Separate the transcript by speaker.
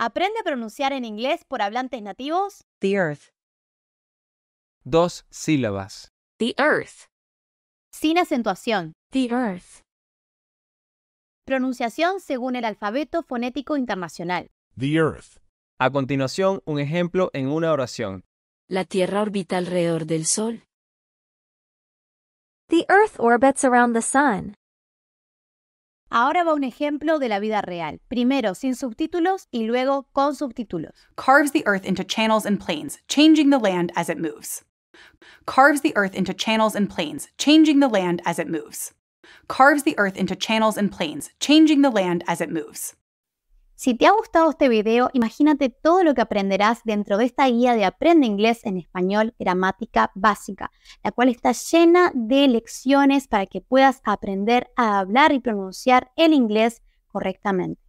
Speaker 1: Aprende a pronunciar en inglés por hablantes nativos.
Speaker 2: The earth. Dos sílabas.
Speaker 1: The earth. Sin acentuación. The earth. Pronunciación según el alfabeto fonético internacional.
Speaker 3: The earth. A continuación, un ejemplo en una oración.
Speaker 4: La Tierra orbita alrededor del Sol. The earth orbits around the sun.
Speaker 1: Ahora va un ejemplo de la vida real, primero sin subtítulos y
Speaker 5: luego con subtítulos. Carves the earth into channels and plains, changing the land as it moves. Carves the earth into channels and plains, changing the land as it moves. Carves the earth into channels and plains, changing the land as it moves. Si te ha gustado este
Speaker 1: video, imagínate todo lo que aprenderás dentro de esta guía de Aprende Inglés en Español Gramática Básica, la cual está llena de lecciones para que puedas aprender a hablar y pronunciar el inglés correctamente.